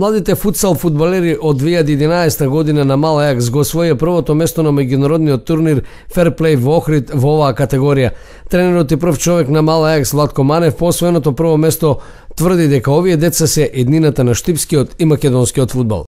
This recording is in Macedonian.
Младите футсал фудбалери од 2011 година на Мала Ајакс го освоија првото место на меѓународниот турнир Fairplay во Охрид во оваа категорија. Тренерот и прв човек на Мала Ајакс Владко Манев по освоеното прво место тврди дека овие деца се еднината на штипскиот и македонскиот фудбал.